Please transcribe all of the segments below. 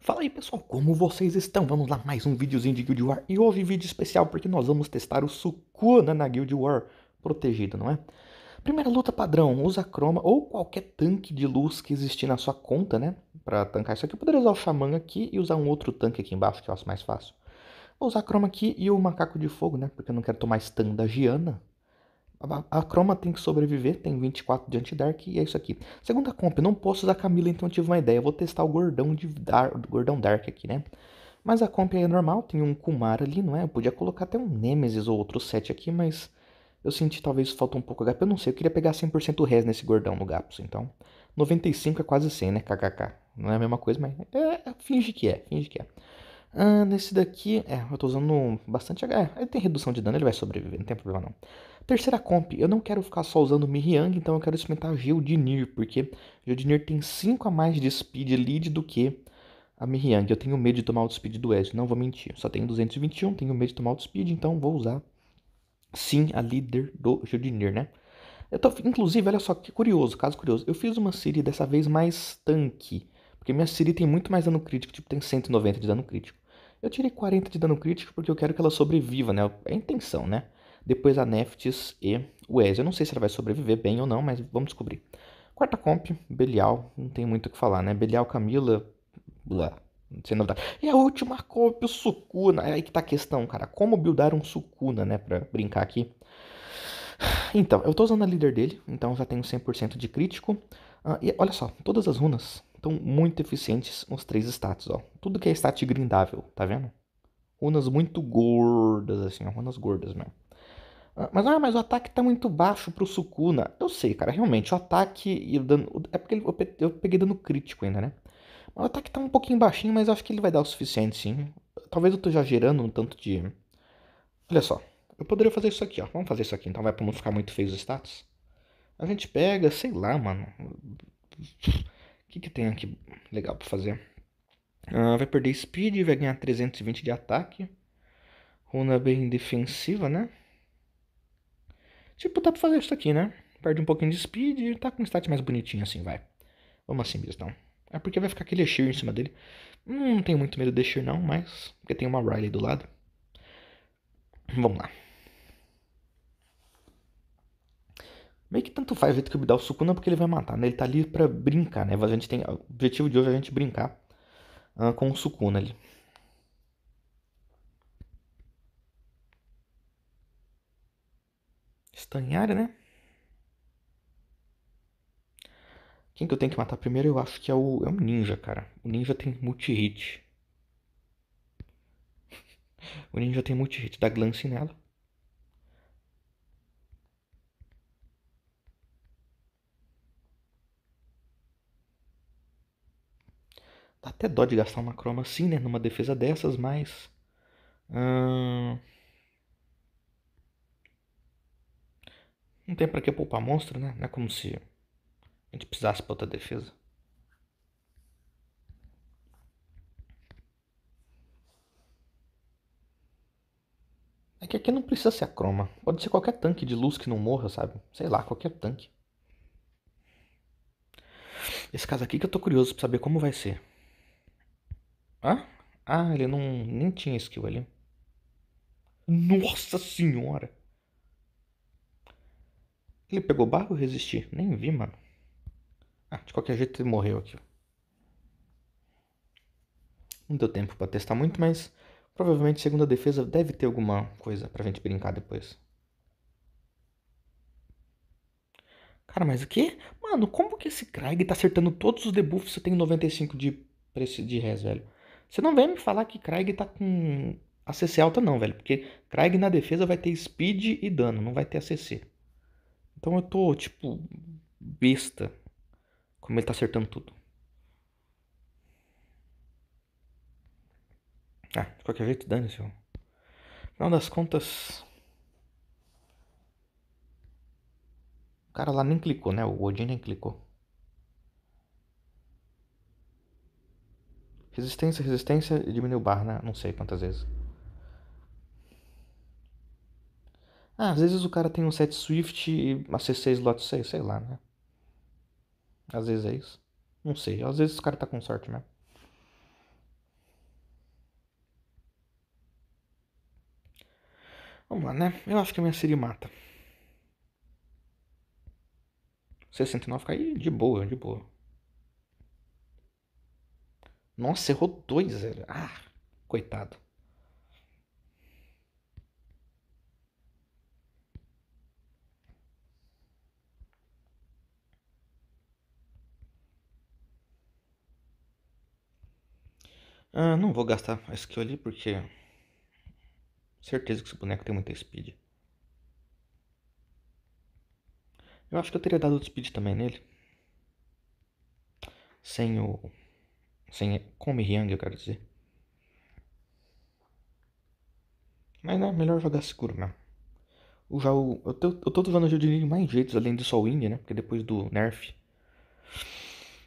Fala aí pessoal, como vocês estão? Vamos lá, mais um videozinho de Guild War. E hoje vídeo especial porque nós vamos testar o Sukuna na Guild War protegido, não é? Primeira luta padrão, usa croma ou qualquer tanque de luz que existir na sua conta, né? Pra tancar isso aqui, eu poderia usar o Xamã aqui e usar um outro tanque aqui embaixo, que eu acho mais fácil. Vou usar a croma aqui e o Macaco de Fogo, né? Porque eu não quero tomar stun da Giana, a, a Chroma tem que sobreviver, tem 24 de anti-dark e é isso aqui. Segunda comp, não posso usar Camila, então eu tive uma ideia. Eu vou testar o gordão, de dar, gordão Dark aqui, né? Mas a comp é normal, tem um Kumar ali, não é? Eu podia colocar até um Nemesis ou outro set aqui, mas eu senti talvez falta um pouco HP. Eu não sei, eu queria pegar 100% res nesse gordão no Gaps, então. 95 é quase 100, né? KKK. Não é a mesma coisa, mas é, é, finge que é, finge que é. Ah, nesse daqui, é, eu tô usando bastante HP, É, ele tem redução de dano, ele vai sobreviver, não tem problema não. Terceira comp, eu não quero ficar só usando Miriang, então eu quero experimentar Geodinir, porque Geodinir tem 5 a mais de speed lead do que a Miriang. Eu tenho medo de tomar o speed do Ezio, não vou mentir. Só tenho 221, tenho medo de tomar o speed, então vou usar sim a líder do Geodinir, né? Eu tô, inclusive, olha só que curioso, caso curioso. Eu fiz uma série dessa vez mais tanque, porque minha série tem muito mais dano crítico, tipo tem 190 de dano crítico. Eu tirei 40 de dano crítico porque eu quero que ela sobreviva, né? É a intenção, né? depois a Neftis e o Ezio. Eu não sei se ela vai sobreviver bem ou não, mas vamos descobrir. Quarta comp, Belial, não tem muito o que falar, né? Belial, Camila, blá, sem novidade. E a última comp, o Sukuna, é aí que tá a questão, cara. Como buildar um Sukuna, né, pra brincar aqui. Então, eu tô usando a líder dele, então já tenho 100% de crítico. Ah, e olha só, todas as runas estão muito eficientes nos três status, ó. Tudo que é stat grindável, tá vendo? Runas muito gordas, assim, ó, runas gordas mesmo. Ah, mas, ah, mas o ataque tá muito baixo pro Sukuna. Eu sei, cara, realmente, o ataque e o dano. É porque eu peguei dano crítico ainda, né? O ataque tá um pouquinho baixinho, mas eu acho que ele vai dar o suficiente, sim. Talvez eu esteja gerando um tanto de. Olha só, eu poderia fazer isso aqui, ó. Vamos fazer isso aqui então, vai pra não ficar muito feio os status. A gente pega, sei lá, mano. O que, que tem aqui legal pra fazer? Ah, vai perder speed, vai ganhar 320 de ataque. Runa bem defensiva, né? Tipo, dá pra fazer isso aqui, né? Perde um pouquinho de speed e tá com um stat mais bonitinho assim, vai. Vamos assim então. É porque vai ficar aquele xir em cima dele. Hum, não tenho muito medo de xir não, mas... Porque tem uma Riley do lado. Vamos lá. Meio que tanto faz o jeito que eu dar o Sukuna é porque ele vai matar, né? Ele tá ali pra brincar, né? A gente tem... O objetivo de hoje é a gente brincar uh, com o Sukuna né, ali. estanhar né? Quem que eu tenho que matar primeiro? Eu acho que é o, é o ninja, cara. O ninja tem multi-hit. o ninja tem multi-hit. Dá glance nela. Dá até dó de gastar uma croma assim, né? Numa defesa dessas, mas... Hum... Não tem para que poupar monstro, né? Não é como se a gente precisasse pra outra defesa. É que aqui não precisa ser a croma. Pode ser qualquer tanque de luz que não morra, sabe? Sei lá, qualquer tanque. Esse caso aqui que eu tô curioso pra saber como vai ser. Hã? Ah, ele não nem tinha skill ali. Nossa senhora! Ele pegou barro ou resisti? Nem vi, mano. Ah, de qualquer jeito ele morreu aqui. Não deu tempo para testar muito, mas provavelmente segunda defesa deve ter alguma coisa pra gente brincar depois. Cara, mas o que? Mano, como que esse Craig tá acertando todos os debuffs se eu tenho 95 de, preço de res, velho? Você não vem me falar que Craig tá com ACC alta não, velho. Porque Craig na defesa vai ter speed e dano, não vai ter ACC. Então eu tô, tipo, besta. Como ele tá acertando tudo. Ah, de qualquer jeito, dane-se. No final das contas. O cara lá nem clicou, né? O Odin nem clicou. Resistência, resistência e diminuiu barra, né? Não sei quantas vezes. Ah, às vezes o cara tem um set Swift e uma C6 lot 6, sei lá, né? Às vezes é isso. Não sei, às vezes o cara tá com sorte mesmo. Vamos lá, né? Eu acho que a minha Siri mata. 69 cai de boa, de boa. Nossa, errou 2, velho. Ah, coitado. Ah, não vou gastar a skill ali porque. Certeza que esse boneco tem muita speed. Eu acho que eu teria dado speed também nele. Sem o. Sem. Com hyang, eu quero dizer. Mas né, melhor jogar seguro mesmo. O já o, eu, tô, eu tô usando o Jodilin de mais jeitos além do só o Indy, né? Porque depois do nerf.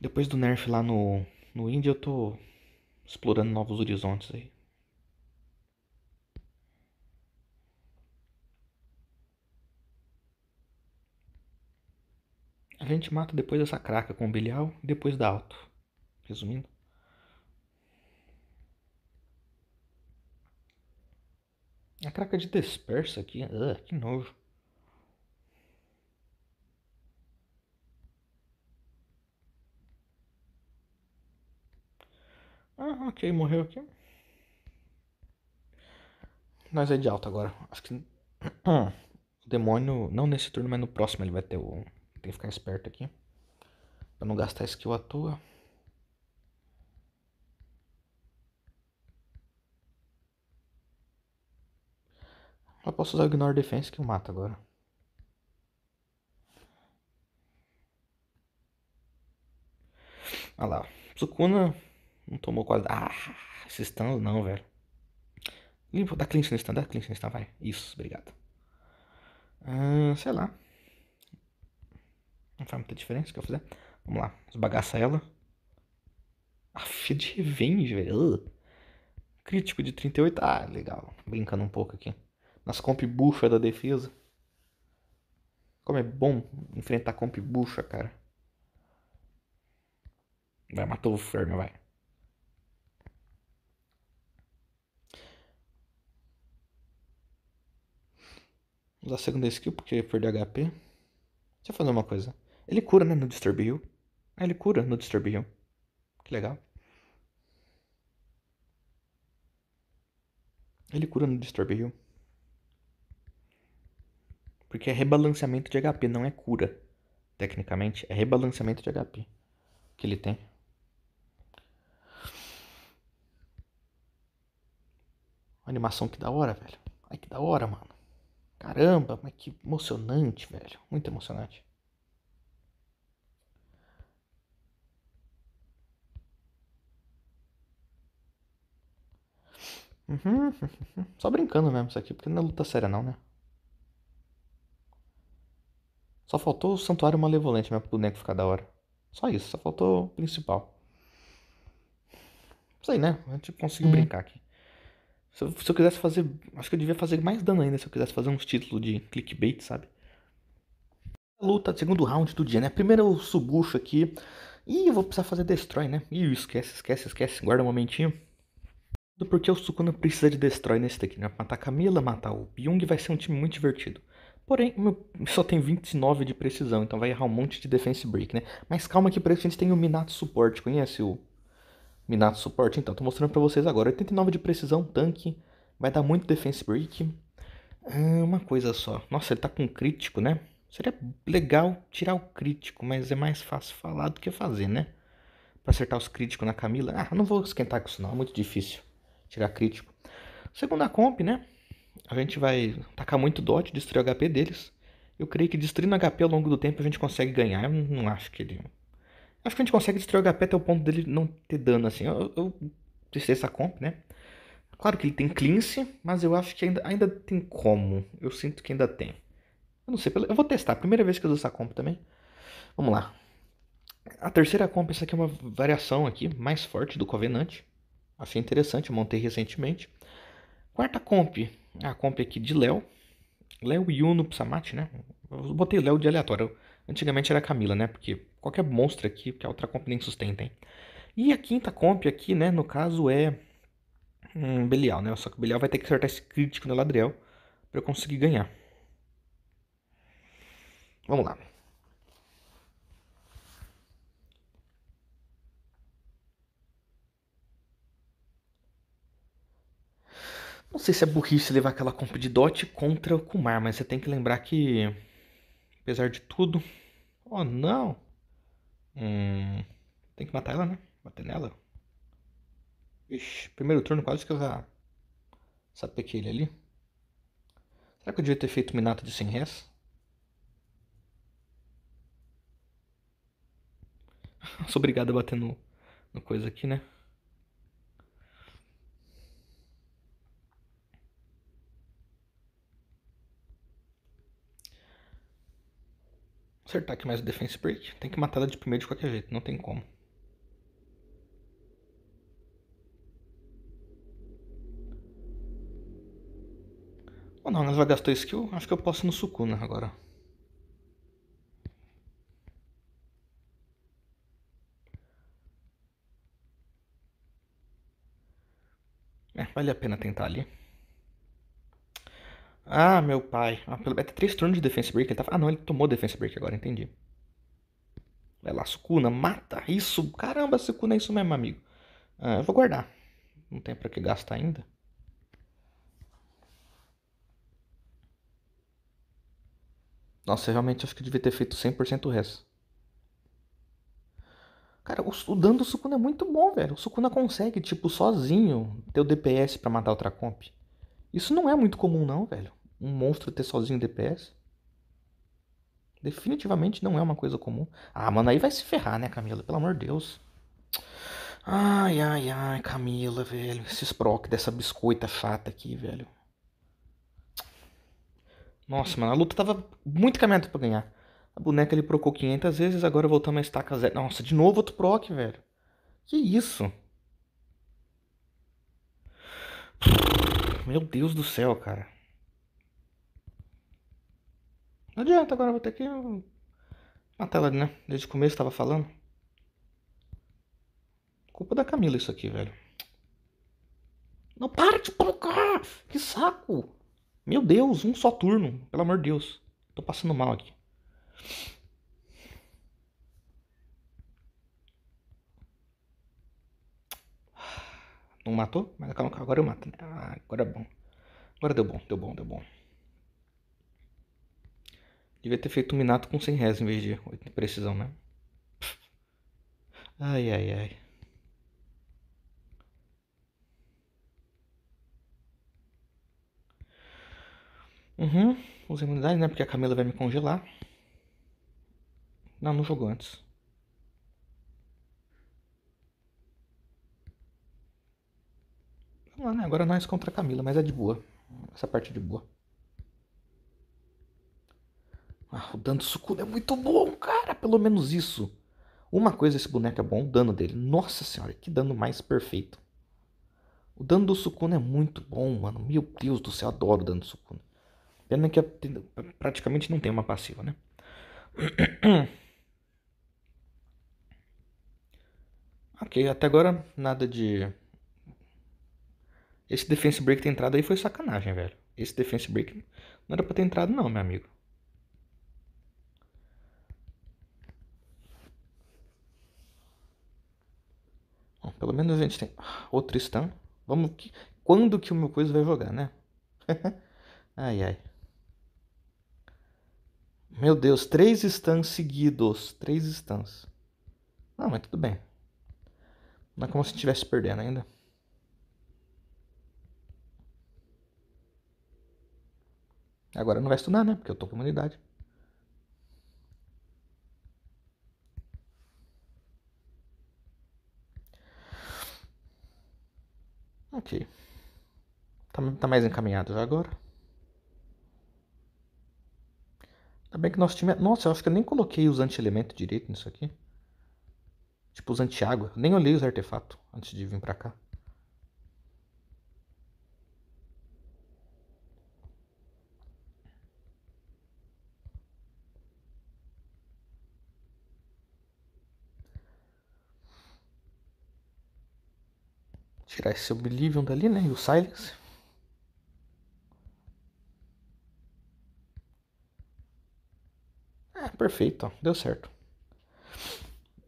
Depois do nerf lá no. No Indy eu tô explorando novos horizontes aí. A gente mata depois essa craca com o belial e depois da alto. Resumindo. A craca de dispersa aqui. Uh, que nojo. Ah, ok, morreu aqui. Nós é de alta agora. Acho que. o demônio. Não nesse turno, mas no próximo ele vai ter o. Tem que ficar esperto aqui. Pra não gastar skill à toa. Eu posso usar o Ignore Defense que eu mato agora. Olha ah lá. Sukuna não tomou quase. Ah, esse stand não, velho. Limpa, dá clinch no stand, dá clinch no stand, vai. Isso, obrigado. Ah, sei lá. Não faz muita diferença o que eu fizer. Vamos lá, esbagaça ela. A filha de revenge, velho. Crítico de 38. Ah, legal. Brincando um pouco aqui. Nas comp bucha da defesa. Como é bom enfrentar comp bucha, cara. Vai, matou o Fermi, vai. Usar a segunda skill porque perder HP. Deixa eu fazer uma coisa. Ele cura, né, no Disturb Ah, ele cura no Disturb Que legal. Ele cura no Disturb Porque é rebalanceamento de HP, não é cura. Tecnicamente, é rebalanceamento de HP que ele tem. animação que da hora, velho. Ai, que da hora, mano. Caramba, mas que emocionante, velho. Muito emocionante. Uhum, Só brincando mesmo isso aqui, porque não é luta séria não, né? Só faltou o santuário malevolente mesmo pro boneco ficar da hora. Só isso, só faltou o principal. Não sei, né? A gente conseguiu hum. brincar aqui. Se eu, se eu quisesse fazer. Acho que eu devia fazer mais dano ainda se eu quisesse fazer uns títulos de clickbait, sabe? Luta, segundo round do dia, né? Primeiro eu subucho aqui. E eu vou precisar fazer destroy, né? Ih, esquece, esquece, esquece. Guarda um momentinho. Porque o Sukuna precisa de destroy nesse daqui, né? Matar Camila, matar o Byung vai ser um time muito divertido. Porém, meu, só tem 29 de precisão, então vai errar um monte de defense break, né? Mas calma que pra isso a gente tem o Minato suporte, conhece o Minato suporte, então, tô mostrando pra vocês agora. 89 de precisão, tanque. Vai dar muito defense break. Ah, uma coisa só. Nossa, ele tá com crítico, né? Seria legal tirar o crítico, mas é mais fácil falar do que fazer, né? Pra acertar os críticos na Camila. Ah, não vou esquentar com isso não, é muito difícil tirar crítico. Segunda comp, né? A gente vai tacar muito dot, destruir o HP deles. Eu creio que destruindo HP ao longo do tempo a gente consegue ganhar. Eu não acho que ele Acho que a gente consegue destruir o HP até o ponto dele não ter dano, assim. Eu, eu testei essa comp, né? Claro que ele tem cleanse, mas eu acho que ainda, ainda tem como. Eu sinto que ainda tem. Eu não sei, eu vou testar. Primeira vez que eu uso essa comp também. Vamos lá. A terceira comp, essa aqui é uma variação aqui, mais forte do Covenant. Achei interessante, montei recentemente. Quarta comp, a comp aqui de Léo. Léo e Yuno Psamate, né? Eu botei Léo de aleatório. Antigamente era Camila, né? Porque qualquer monstro aqui, porque a outra comp nem sustenta, hein? E a quinta comp aqui, né, no caso é um Belial, né? Só que o Belial vai ter que acertar esse crítico no Ladriel para eu conseguir ganhar. Vamos lá. Não sei se é burrice levar aquela comp de dot contra o Kumar, mas você tem que lembrar que, apesar de tudo... Oh, não! Hum, tem que matar ela, né? Bater nela. Ixi, primeiro turno quase que eu já sapequei ele ali. Será que eu devia ter feito o Minato de 100 res? Sou obrigado a bater no, no coisa aqui, né? acertar aqui mais o Defense Break. Tem que matar ela de primeiro de qualquer jeito, não tem como. Ou não, nós vai gastar skill, acho que eu posso ir no Sukuna né, agora. É, vale a pena tentar ali. Ah, meu pai. Ah, pelo menos é três turnos de defense break. Ele tava... Tá ah, não, ele tomou defense break agora, entendi. Vai lá, Sukuna, mata isso. Caramba, Sukuna é isso mesmo, amigo. Ah, eu vou guardar. Não tem pra que gastar ainda. Nossa, realmente acho que eu devia ter feito 100% o resto. Cara, o, o dano do Sukuna é muito bom, velho. O Sukuna consegue, tipo, sozinho, ter o DPS para matar outra comp. Isso não é muito comum, não, velho. Um monstro ter sozinho DPS. Definitivamente não é uma coisa comum. Ah, mano, aí vai se ferrar, né, Camila? Pelo amor de Deus. Ai, ai, ai, Camila, velho. Esses proc dessa biscoita chata aqui, velho. Nossa, mano, a luta tava muito caminhada pra ganhar. A boneca ele procou 500 vezes, agora voltamos a estaca zero. Nossa, de novo outro proc, velho. Que isso? Meu Deus do céu, cara. Não adianta, agora vou ter que matar ela, né? Desde o começo tava falando. Culpa da Camila isso aqui, velho. Não para de colocar! Que saco! Meu Deus, um só turno. Pelo amor de Deus. Tô passando mal aqui. Não matou? Mas calma, calma, agora eu mato. Né? Ah, agora é bom. Agora deu bom, deu bom, deu bom. Devia ter feito um Minato com 100 res em vez de 8 precisão, né? Ai, ai, ai. Uhum, usei imunidade, né? Porque a Camila vai me congelar. Não, não jogou antes. lá, né? Agora nós contra a Camila, mas é de boa. Essa parte é de boa. Ah, o dano do Sukuna é muito bom, cara. Pelo menos isso. Uma coisa esse boneco é bom, o dano dele. Nossa senhora, que dano mais perfeito. O dano do Sukuna é muito bom, mano. Meu Deus do céu, adoro o dano do Sukuna. Pena que praticamente não tem uma passiva, né? ok, até agora nada de esse defense break ter entrado aí foi sacanagem, velho. Esse defense break não era pra ter entrado, não, meu amigo. Bom, pelo menos a gente tem outro Tristan. Vamos que... Quando que o meu coisa vai jogar, né? ai, ai. Meu Deus, três stands seguidos. Três stands. Não, mas tudo bem. Não é como se estivesse perdendo ainda. Agora não vai estudar, né? Porque eu tô com humanidade Ok. Tá, tá mais encaminhado já agora. Ainda bem que nosso time. É- Nossa, eu acho que eu nem coloquei os anti-elemento direito nisso aqui. Tipo os anti-água. Nem olhei os artefatos antes de vir pra cá. Tirar esse Oblivion dali, né? E o Silence. É, perfeito, ó. Deu certo.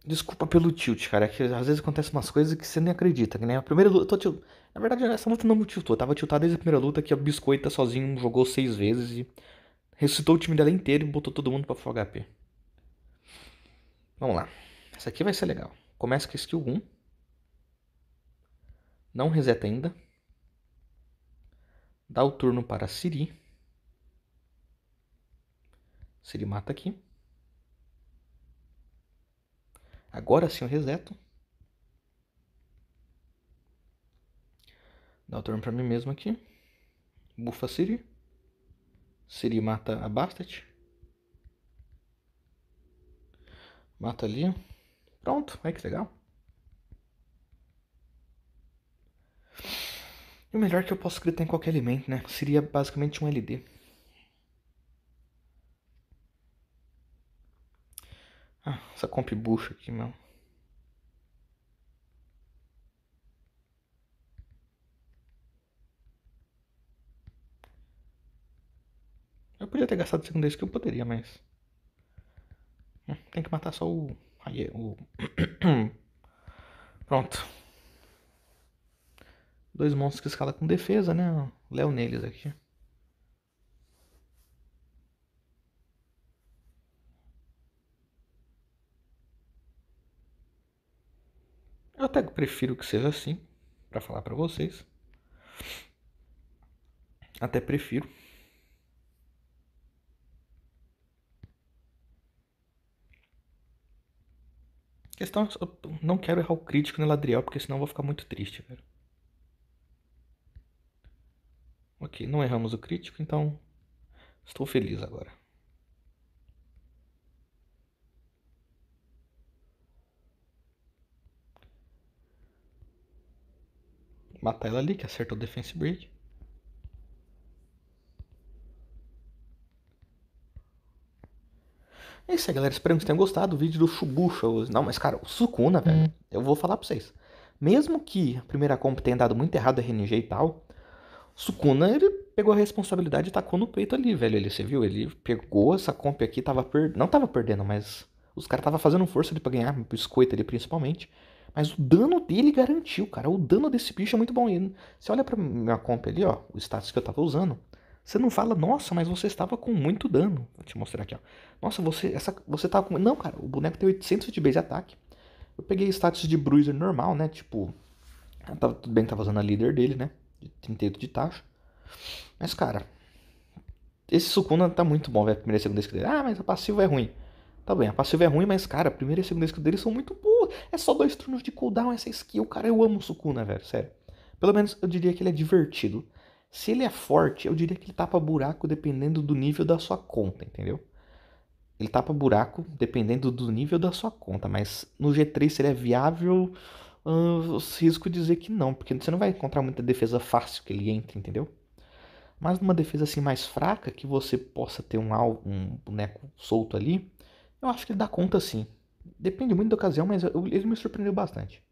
Desculpa pelo tilt, cara. É que às vezes acontece umas coisas que você nem acredita. né? a primeira luta. Eu tô Na verdade, essa luta não me tiltou. Eu tava tiltado desde a primeira luta que a Biscoita sozinho jogou seis vezes e ressuscitou o time dela inteiro e botou todo mundo pra full HP. Vamos lá. Essa aqui vai ser legal. Começa com skill 1. Não reseta ainda. Dá o turno para Siri. Siri mata aqui. Agora sim eu reseto. Dá o turno para mim mesmo aqui. Bufa Siri. Siri mata a Bastet. Mata ali. Pronto, olha que legal. E o melhor que eu posso acreditar em qualquer alimento, né? Seria basicamente um LD. Ah, essa comp bucha aqui, meu. Eu podia ter gastado segundo isso que eu poderia, mas. Hum, tem que matar só o. Aí, é o. Pronto. Dois monstros que escala com defesa, né? Léo neles aqui. Eu até prefiro que seja assim, para falar para vocês. Até prefiro. A questão é que não quero errar o crítico no Ladriel, porque senão eu vou ficar muito triste, velho. Ok, não erramos o crítico, então estou feliz agora. Matar ela ali, que acertou o defense break. É isso aí, galera. Espero que vocês tenham gostado do vídeo do Chubucha. Não, mas, cara, o Sukuna, velho, hum. eu vou falar pra vocês. Mesmo que a primeira comp tenha dado muito errado a RNG e tal, Sukuna, ele pegou a responsabilidade e tacou no peito ali, velho. Ele, você viu? Ele pegou essa comp aqui, tava per... não tava perdendo, mas os caras tava fazendo força ali pra ganhar, biscoito ali principalmente. Mas o dano dele garantiu, cara. O dano desse bicho é muito bom. E você olha pra minha comp ali, ó, o status que eu tava usando. Você não fala, nossa, mas você estava com muito dano. Vou te mostrar aqui, ó. Nossa, você, essa, você tava com... Não, cara, o boneco tem 800 de base de ataque. Eu peguei status de Bruiser normal, né? Tipo, tava, tudo bem que tava usando a líder dele, né? de 38 de taxa. Mas, cara, esse Sukuna tá muito bom, velho. Primeira e segunda skill dele. Ah, mas a passiva é ruim. Tá bem, a passiva é ruim, mas, cara, a primeira e segunda skill dele são muito boas. É só dois turnos de cooldown essa skill. Cara, eu amo o Sukuna, velho, sério. Pelo menos eu diria que ele é divertido. Se ele é forte, eu diria que ele tapa tá buraco dependendo do nível da sua conta, entendeu? Ele tapa tá buraco dependendo do nível da sua conta, mas no G3 se ele é viável, eu risco dizer que não, porque você não vai encontrar muita defesa fácil que ele entre, entendeu? Mas numa defesa assim mais fraca, que você possa ter um, um boneco solto ali, eu acho que ele dá conta sim. Depende muito da ocasião, mas eu, ele me surpreendeu bastante.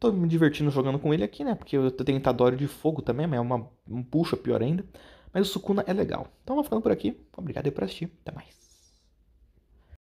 Tô me divertindo jogando com ele aqui, né? Porque eu tenho Tadório de Fogo também, mas é uma, um puxa pior ainda. Mas o Sukuna é legal. Então vou ficando por aqui. Obrigado por assistir. Até mais.